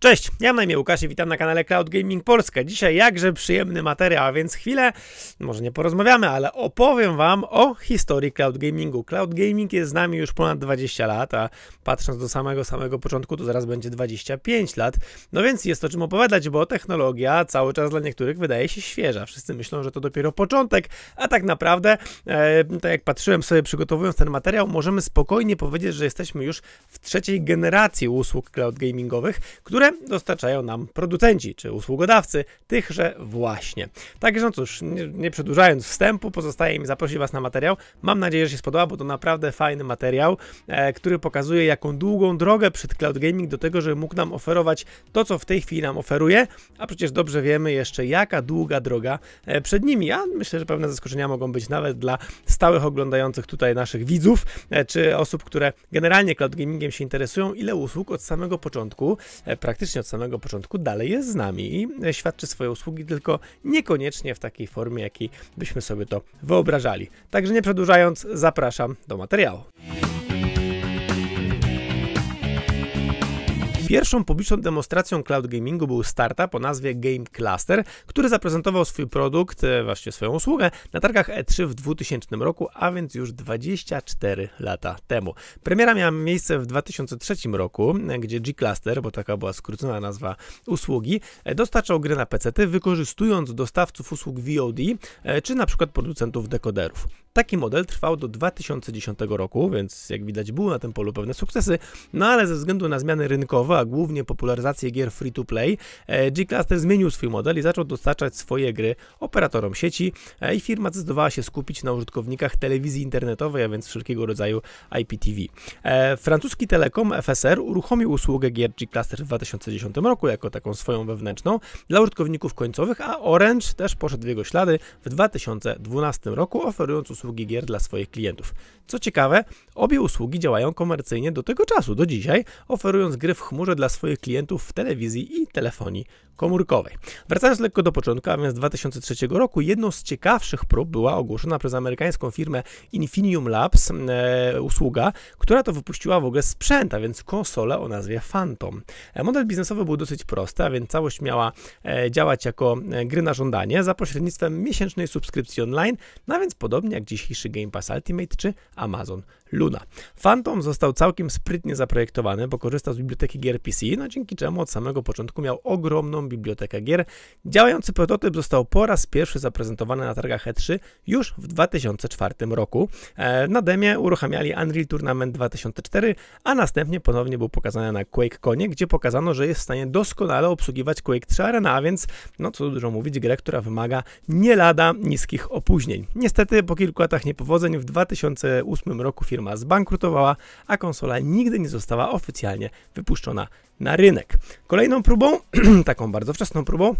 Cześć, ja mam na imię Łukasz i witam na kanale Cloud Gaming Polska. Dzisiaj jakże przyjemny materiał, a więc chwilę, może nie porozmawiamy, ale opowiem Wam o historii cloud gamingu. Cloud gaming jest z nami już ponad 20 lat, a patrząc do samego, samego początku, to zaraz będzie 25 lat. No więc jest o czym opowiadać, bo technologia cały czas dla niektórych wydaje się świeża. Wszyscy myślą, że to dopiero początek, a tak naprawdę, e, tak jak patrzyłem sobie przygotowując ten materiał, możemy spokojnie powiedzieć, że jesteśmy już w trzeciej generacji usług cloud gamingowych, które dostarczają nam producenci czy usługodawcy tychże właśnie. Także no cóż, nie, nie przedłużając wstępu, pozostaje mi zaprosić Was na materiał. Mam nadzieję, że się spodoba, bo to naprawdę fajny materiał, e, który pokazuje, jaką długą drogę przed cloud gaming do tego, żeby mógł nam oferować to, co w tej chwili nam oferuje, a przecież dobrze wiemy jeszcze, jaka długa droga e, przed nimi, Ja myślę, że pewne zaskoczenia mogą być nawet dla stałych oglądających tutaj naszych widzów, e, czy osób, które generalnie cloud gamingiem się interesują, ile usług od samego początku e, praktycznie praktycznie od samego początku dalej jest z nami i e, świadczy swoje usługi, tylko niekoniecznie w takiej formie, jakiej byśmy sobie to wyobrażali. Także nie przedłużając, zapraszam do materiału. Pierwszą publiczną demonstracją cloud gamingu był startup o nazwie Game Cluster, który zaprezentował swój produkt, e, właśnie swoją usługę, na targach E3 w 2000 roku, a więc już 24 lata temu. Premiera miała miejsce w 2003 roku, e, gdzie G-Cluster, bo taka była skrócona nazwa usługi, e, dostarczał gry na PC, wykorzystując dostawców usług VOD, czy na przykład producentów dekoderów. Taki model trwał do 2010 roku, więc jak widać były na tym polu pewne sukcesy, no ale ze względu na zmiany rynkowe, a głównie popularyzację gier free to play, e, G-Cluster zmienił swój model i zaczął dostarczać swoje gry operatorom sieci e, i firma zdecydowała się skupić na użytkownikach telewizji internetowej, a więc wszelkiego rodzaju IPTV. E, francuski Telekom FSR uruchomił usługę gier G-Cluster w 2010 roku jako taką swoją wewnętrzną dla użytkowników końcowych, a Orange też poszedł w jego ślady w 2012 roku, oferując usługę usługi gier dla swoich klientów. Co ciekawe, obie usługi działają komercyjnie do tego czasu, do dzisiaj, oferując gry w chmurze dla swoich klientów w telewizji i telefonii komórkowej. Wracając lekko do początku, a więc 2003 roku, jedną z ciekawszych prób była ogłoszona przez amerykańską firmę Infinium Labs e, usługa, która to wypuściła w ogóle sprzęt, a więc konsolę o nazwie Phantom. E, model biznesowy był dosyć prosty, a więc całość miała e, działać jako e, gry na żądanie za pośrednictwem miesięcznej subskrypcji online, na no a więc podobnie jak dzisiejszy Game Pass Ultimate czy Amazon Luna. Phantom został całkiem sprytnie zaprojektowany, bo korzystał z biblioteki gier PC, no dzięki czemu od samego początku miał ogromną bibliotekę gier. Działający prototyp został po raz pierwszy zaprezentowany na targach E3 już w 2004 roku. E, na demie uruchamiali Unreal Tournament 2004, a następnie ponownie był pokazany na QuakeConie, gdzie pokazano, że jest w stanie doskonale obsługiwać Quake 3 Arena, a więc, no co dużo mówić, grę, która wymaga nie lada niskich opóźnień. Niestety po kilku kilku latach niepowodzeń w 2008 roku firma zbankrutowała, a konsola nigdy nie została oficjalnie wypuszczona na rynek. Kolejną próbą, taką bardzo wczesną próbą,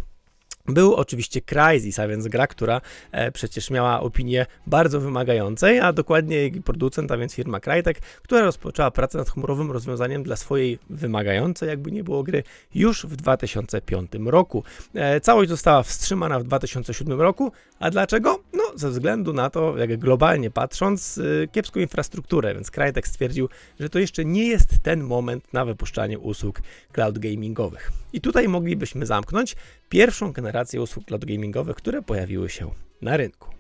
był oczywiście Crysis, a więc gra, która e, przecież miała opinię bardzo wymagającej, a dokładnie jej producent, a więc firma Crytek, która rozpoczęła pracę nad chmurowym rozwiązaniem dla swojej wymagającej, jakby nie było gry, już w 2005 roku. E, całość została wstrzymana w 2007 roku, a dlaczego? No ze względu na to, jak globalnie patrząc, y, kiepską infrastrukturę, więc Crytek stwierdził, że to jeszcze nie jest ten moment na wypuszczanie usług cloud gamingowych. I tutaj moglibyśmy zamknąć pierwszą generację usług cloud gamingowych, które pojawiły się na rynku.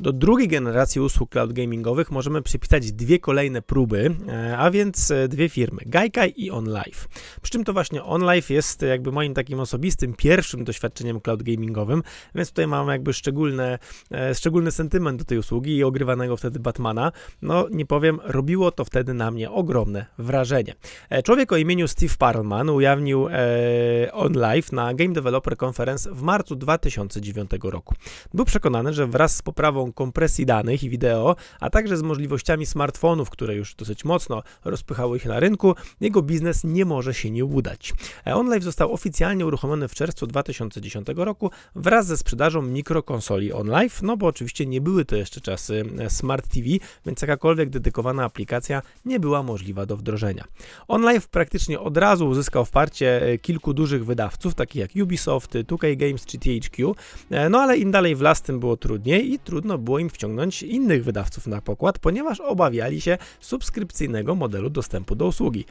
Do drugiej generacji usług cloud gamingowych możemy przypisać dwie kolejne próby, e, a więc e, dwie firmy, Gaikai i OnLive. Przy czym to właśnie OnLive jest jakby moim takim osobistym pierwszym doświadczeniem cloud gamingowym, więc tutaj mam jakby szczególne, e, szczególny sentyment do tej usługi i ogrywanego wtedy Batmana. No nie powiem, robiło to wtedy na mnie ogromne wrażenie. Człowiek o imieniu Steve Parlman ujawnił e, OnLive na Game Developer Conference w marcu 2009 roku. Był przekonany, że wraz z poprawą kompresji danych i wideo, a także z możliwościami smartfonów, które już dosyć mocno rozpychały ich na rynku, jego biznes nie może się nie udać. OnLive został oficjalnie uruchomiony w czerwcu 2010 roku wraz ze sprzedażą mikrokonsoli OnLive, no bo oczywiście nie były to jeszcze czasy e, Smart TV, więc jakakolwiek dedykowana aplikacja nie była możliwa do wdrożenia. OnLive praktycznie od razu uzyskał wsparcie e, kilku dużych wydawców, takich jak Ubisoft, e, 2K Games czy THQ, no ale im dalej w las, tym było trudniej i trudno było im wciągnąć innych wydawców na pokład, ponieważ obawiali się subskrypcyjnego modelu dostępu do usługi.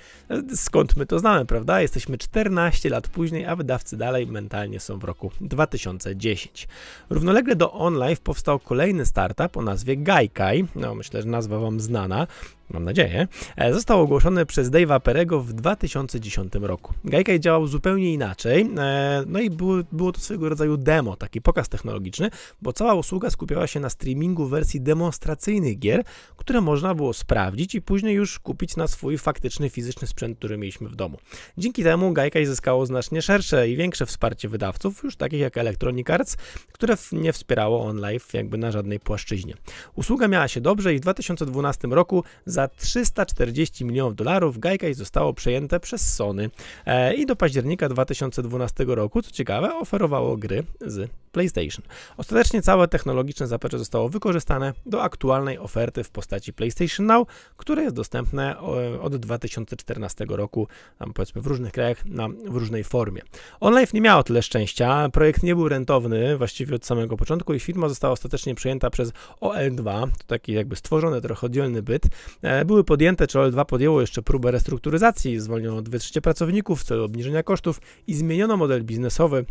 Skąd my to znamy, prawda? Jesteśmy 14 lat później, a wydawcy dalej mentalnie są w roku 2010. Równolegle do OnLive powstał kolejny startup o nazwie Gaikai. No, myślę, że nazwa wam znana mam nadzieję, e, został ogłoszony przez Dave'a Perego w 2010 roku. Gajkaj działał zupełnie inaczej, e, no i było, było to swojego rodzaju demo, taki pokaz technologiczny, bo cała usługa skupiała się na streamingu wersji demonstracyjnych gier, które można było sprawdzić i później już kupić na swój faktyczny, fizyczny sprzęt, który mieliśmy w domu. Dzięki temu Gajkaj zyskało znacznie szersze i większe wsparcie wydawców, już takich jak Electronic Arts, które nie wspierało online, jakby na żadnej płaszczyźnie. Usługa miała się dobrze i w 2012 roku za za 340 milionów dolarów Gaikai zostało przejęte przez Sony e, i do października 2012 roku, co ciekawe, oferowało gry z PlayStation. Ostatecznie całe technologiczne zaplecze zostało wykorzystane do aktualnej oferty w postaci PlayStation Now, które jest dostępne e, od 2014 roku, tam powiedzmy w różnych krajach, na, w różnej formie. OnLive nie miało tyle szczęścia, projekt nie był rentowny właściwie od samego początku i firma została ostatecznie przejęta przez OL2, to taki jakby stworzony trochę oddzielny byt. E, były podjęte, czy OL2 podjęło jeszcze próbę restrukturyzacji, zwolniono 2 trzecie pracowników w celu obniżenia kosztów i zmieniono model biznesowy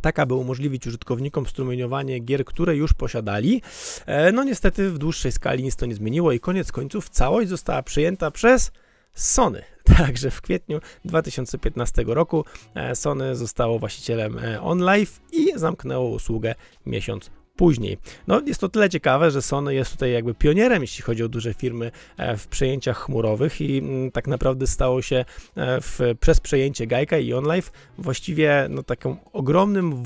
tak aby umożliwić użytkownikom strumieniowanie gier, które już posiadali. E, no niestety w dłuższej skali nic to nie zmieniło i koniec końców całość została przyjęta przez Sony. Także w kwietniu 2015 roku e, Sony zostało właścicielem e, OnLive i zamknęło usługę miesiąc później. No jest to tyle ciekawe, że Sony jest tutaj jakby pionierem, jeśli chodzi o duże firmy e, w przejęciach chmurowych i mm, tak naprawdę stało się e, w, przez przejęcie Gajka i OnLive właściwie no, takim ogromnym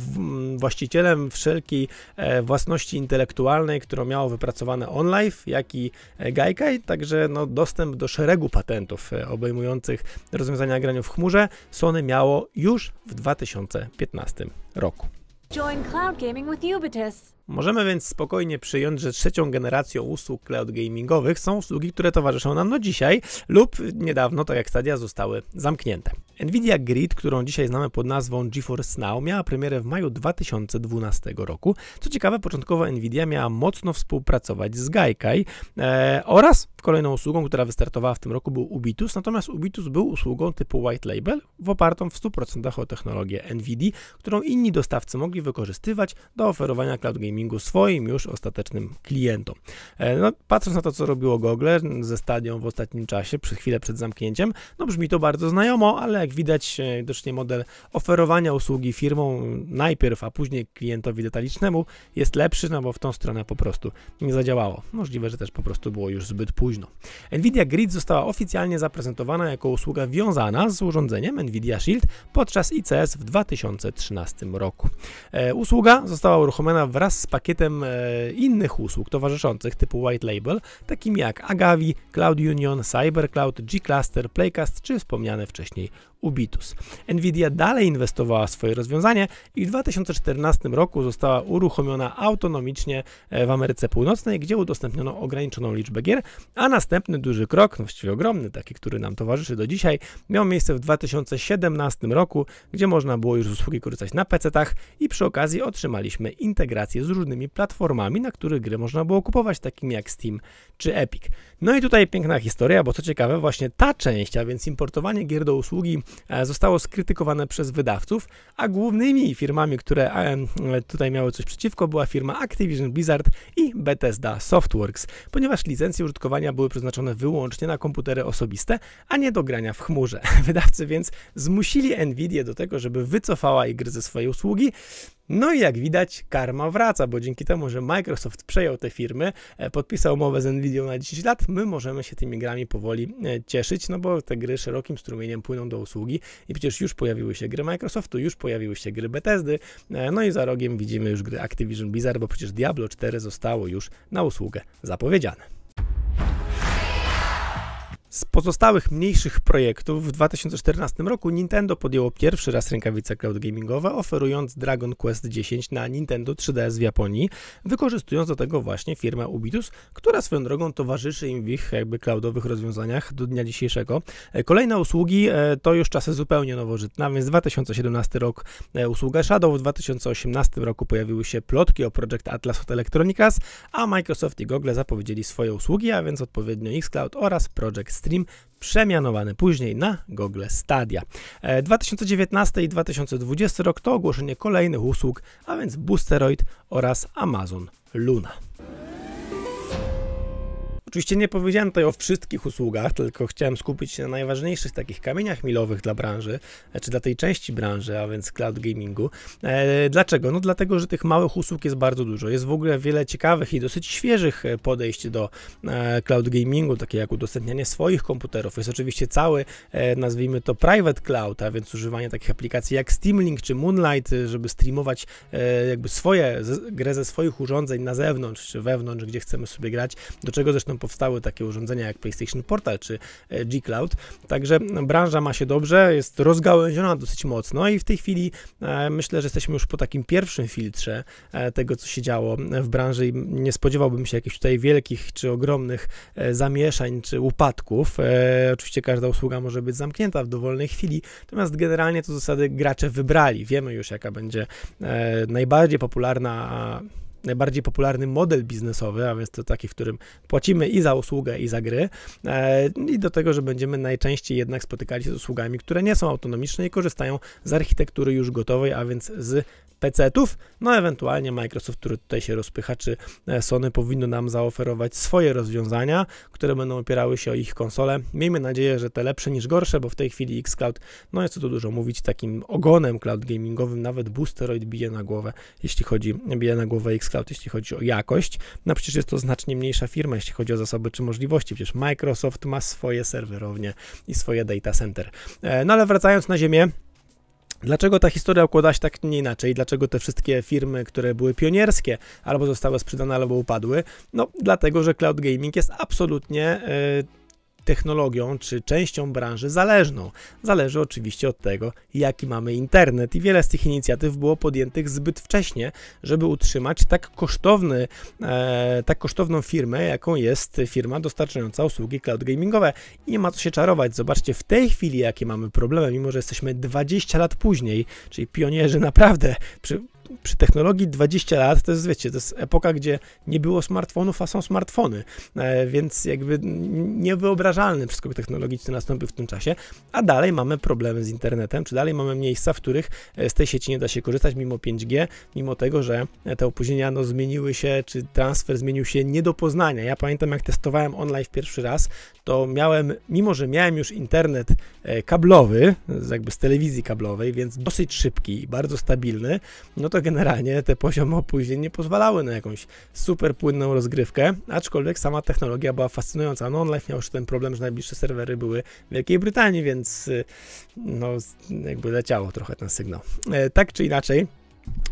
właścicielem wszelkiej e, własności intelektualnej, którą miało wypracowane OnLive, jak i Gaikai, także no, dostęp do szeregu patentów obejmujących rozwiązania grania w chmurze Sony miało już w 2015 roku. Join cloud gaming with Ubitus. Możemy więc spokojnie przyjąć, że trzecią generacją usług cloud gamingowych są usługi, które towarzyszą nam do dzisiaj lub niedawno, tak jak Stadia, zostały zamknięte. Nvidia Grid, którą dzisiaj znamy pod nazwą GeForce Now, miała premierę w maju 2012 roku. Co ciekawe, początkowo Nvidia miała mocno współpracować z Gaikai e, oraz kolejną usługą, która wystartowała w tym roku był Ubitus, natomiast Ubitus był usługą typu white label, w opartą w 100% o technologię NVIDII, którą inni dostawcy mogli wykorzystywać do oferowania cloud gaming streamingu swoim już ostatecznym klientom. E, no, patrząc na to, co robiło Google ze stadią w ostatnim czasie, przez chwilę przed zamknięciem, no brzmi to bardzo znajomo, ale jak widać, e, widocznie model oferowania usługi firmom najpierw, a później klientowi detalicznemu jest lepszy, no bo w tą stronę po prostu nie zadziałało. Możliwe, że też po prostu było już zbyt późno. Nvidia Grid została oficjalnie zaprezentowana jako usługa wiązana z urządzeniem Nvidia Shield podczas ICS w 2013 roku. E, usługa została uruchomiona wraz z pakietem e, innych usług towarzyszących typu white label, takimi jak Agavi, Cloud Union, CyberCloud, G-Cluster, Playcast czy wspomniane wcześniej Ubitus. Nvidia dalej inwestowała w swoje rozwiązanie i w 2014 roku została uruchomiona autonomicznie e, w Ameryce Północnej, gdzie udostępniono ograniczoną liczbę gier, a następny duży krok, no właściwie ogromny, taki, który nam towarzyszy do dzisiaj, miał miejsce w 2017 roku, gdzie można było już usługi korzystać na PC-tach i przy okazji otrzymaliśmy integrację z różnymi platformami, na których gry można było kupować, takimi jak Steam czy Epic. No i tutaj piękna historia, bo co ciekawe, właśnie ta część, a więc importowanie gier do usługi e, zostało skrytykowane przez wydawców, a głównymi firmami, które e, e, tutaj miały coś przeciwko, była firma Activision Blizzard i Bethesda Softworks, ponieważ licencje użytkowania były przeznaczone wyłącznie na komputery osobiste, a nie do grania w chmurze. Wydawcy więc zmusili Nvidia do tego, żeby wycofała gry ze swojej usługi, no i jak widać, karma wraca, bo dzięki temu, że Microsoft przejął te firmy, e, podpisał umowę z Nvidia na 10 lat, my możemy się tymi grami powoli e, cieszyć, no bo te gry szerokim strumieniem płyną do usługi i przecież już pojawiły się gry Microsoftu, już pojawiły się gry Bethesdy, e, no i za rogiem widzimy już gry Activision Blizzard, bo przecież Diablo 4 zostało już na usługę zapowiedziane. Z pozostałych mniejszych projektów w 2014 roku Nintendo podjęło pierwszy raz rękawice cloud gamingowe, oferując Dragon Quest X na Nintendo 3DS w Japonii, wykorzystując do tego właśnie firmę Ubitus, która swoją drogą towarzyszy im w ich jakby cloudowych rozwiązaniach do dnia dzisiejszego. E, kolejne usługi e, to już czasy zupełnie nowożytne, więc 2017 rok e, usługa Shadow, w 2018 roku pojawiły się plotki o Project Atlas od Electronic a Microsoft i Google zapowiedzieli swoje usługi, a więc odpowiednio Xcloud oraz Project Stream, przemianowany później na Google Stadia. 2019 e, i 2020 rok to ogłoszenie kolejnych usług, a więc Boosteroid oraz Amazon Luna. Oczywiście nie powiedziałem tutaj o wszystkich usługach, tylko chciałem skupić się na najważniejszych takich kamieniach milowych dla branży, e, czy dla tej części branży, a więc cloud gamingu. E, dlaczego? No dlatego, że tych małych usług jest bardzo dużo. Jest w ogóle wiele ciekawych i dosyć świeżych e, podejść do cloud gamingu, takie jak udostępnianie swoich komputerów. Jest oczywiście cały, nazwijmy to private cloud, a więc używanie takich aplikacji jak Steam Link czy Moonlight, żeby streamować jakby swoje, grę ze swoich urządzeń na zewnątrz czy wewnątrz, gdzie chcemy sobie grać, do czego zresztą powstały takie urządzenia jak PlayStation Portal czy e, G Cloud. Także branża ma się dobrze, jest rozgałęziona dosyć mocno i w tej chwili e, myślę, że jesteśmy już po takim pierwszym filtrze e, tego, co się działo w branży i nie spodziewałbym się jakichś tutaj wielkich czy ogromnych zamieszań czy upadków. Oczywiście każda usługa może być zamknięta w dowolnej chwili, natomiast generalnie to zasady gracze wybrali. Wiemy już, jaka będzie najbardziej popularna najbardziej popularny model biznesowy, a więc to taki, w którym płacimy i za usługę, i za gry, e, i do tego, że będziemy najczęściej jednak spotykali się z usługami, które nie są autonomiczne i korzystają z architektury już gotowej, a więc z PC-ów, no ewentualnie Microsoft, który tutaj się rozpycha, czy e, Sony powinno nam zaoferować swoje rozwiązania, które będą opierały się o ich konsole. Miejmy nadzieję, że te lepsze niż gorsze, bo w tej chwili Xcloud, no jest co tu dużo mówić, takim ogonem cloud gamingowym, nawet Boosteroid bije na głowę, jeśli chodzi, bije na głowę Xcloud, jeśli chodzi o jakość. No przecież jest to znacznie mniejsza firma, jeśli chodzi o zasoby czy możliwości, przecież Microsoft ma swoje serwerownie i swoje data center. E, no ale wracając na ziemię, Dlaczego ta historia układa się tak nie inaczej? Dlaczego te wszystkie firmy, które były pionierskie, albo zostały sprzedane, albo upadły? No, dlatego, że cloud gaming jest absolutnie. Yy, technologią czy częścią branży zależną. Zależy oczywiście od tego, jaki mamy internet, i wiele z tych inicjatyw było podjętych zbyt wcześnie, żeby utrzymać tak, kosztowny, e, tak kosztowną firmę, jaką jest firma dostarczająca usługi cloud gamingowe. I nie ma co się czarować. Zobaczcie w tej chwili, jakie mamy problemy, mimo że jesteśmy 20 lat później, czyli pionierzy naprawdę przy, przy technologii 20 lat to jest, wiecie, to jest epoka, gdzie nie było smartfonów, a są smartfony, e, więc jakby niewyobrażalne wszystko technologii, co w tym czasie, a dalej mamy problemy z internetem, czy dalej mamy miejsca, w których e, z tej sieci nie da się korzystać mimo 5G, mimo tego, że te opóźnienia no, zmieniły się, czy transfer zmienił się nie do poznania. Ja pamiętam, jak testowałem online w pierwszy raz, to miałem, mimo że miałem już internet e, kablowy, jakby z telewizji kablowej, więc dosyć szybki i bardzo stabilny, no to to generalnie te poziomy opóźnień nie pozwalały na jakąś super płynną rozgrywkę, aczkolwiek sama technologia była fascynująca. No OnLive miał już ten problem, że najbliższe serwery były w Wielkiej Brytanii, więc y, no jakby leciało trochę ten sygnał. E, tak czy inaczej,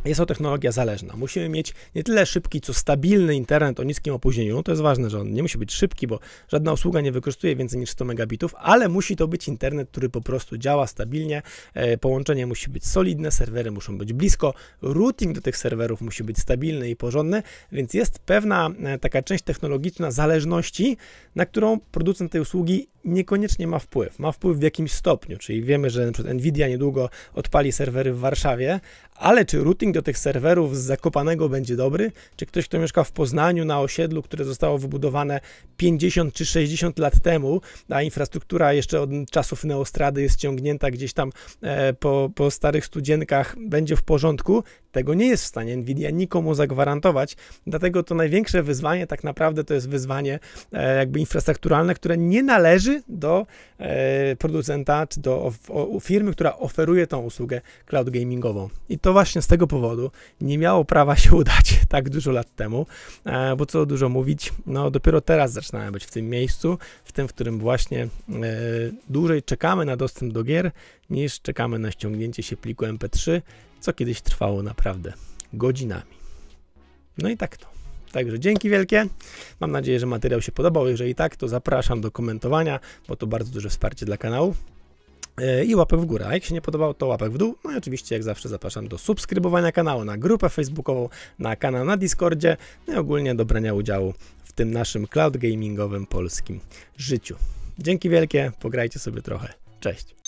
jest to technologia zależna. Musimy mieć nie tyle szybki, co stabilny internet o niskim opóźnieniu. No, to jest ważne, że on nie musi być szybki, bo żadna usługa nie wykorzystuje więcej niż 100 megabitów, ale musi to być internet, który po prostu działa stabilnie. E, połączenie musi być solidne, serwery muszą być blisko, routing do tych serwerów musi być stabilny i porządny, więc jest pewna e, taka część technologiczna zależności, na którą producent tej usługi niekoniecznie ma wpływ. Ma wpływ w jakimś stopniu, czyli wiemy, że np. Nvidia niedługo odpali serwery w Warszawie, ale czy routing do tych serwerów z Zakopanego będzie dobry? Czy ktoś, kto mieszka w Poznaniu na osiedlu, które zostało wybudowane 50 czy 60 lat temu, a infrastruktura jeszcze od czasów Neostrady jest ciągnięta gdzieś tam e, po, po starych studzienkach, będzie w porządku? Tego nie jest w stanie Nvidia nikomu zagwarantować, dlatego to największe wyzwanie tak naprawdę to jest wyzwanie e, jakby infrastrukturalne, które nie należy do e, producenta czy do o, o, firmy, która oferuje tą usługę cloud gamingową. I to właśnie z tego powodu nie miało prawa się udać tak dużo lat temu, e, bo co dużo mówić, no dopiero teraz zaczynamy być w tym miejscu, w tym, w którym właśnie e, dłużej czekamy na dostęp do gier niż czekamy na ściągnięcie się pliku MP3 co kiedyś trwało naprawdę godzinami. No i tak to. Także dzięki wielkie. Mam nadzieję, że materiał się podobał. Jeżeli tak, to zapraszam do komentowania, bo to bardzo duże wsparcie dla kanału. E, I łapek w górę. A jak się nie podobał, to łapek w dół. No i oczywiście, jak zawsze, zapraszam do subskrybowania kanału na grupę facebookową, na kanał na Discordzie no i ogólnie do brania udziału w tym naszym cloud gamingowym polskim życiu. Dzięki wielkie, pograjcie sobie trochę. Cześć.